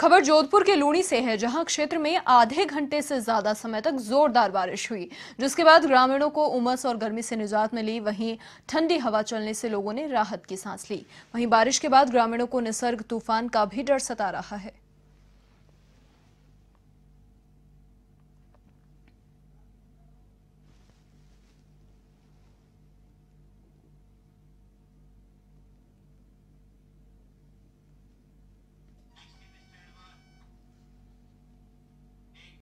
खबर जोधपुर के लूणी से है जहां क्षेत्र में आधे घंटे से ज्यादा समय तक जोरदार बारिश हुई जिसके बाद ग्रामीणों को उमस और गर्मी से निजात मिली वहीं ठंडी हवा चलने से लोगों ने राहत की सांस ली वहीं बारिश के बाद ग्रामीणों को निसर्ग तूफान का भी डर सता रहा है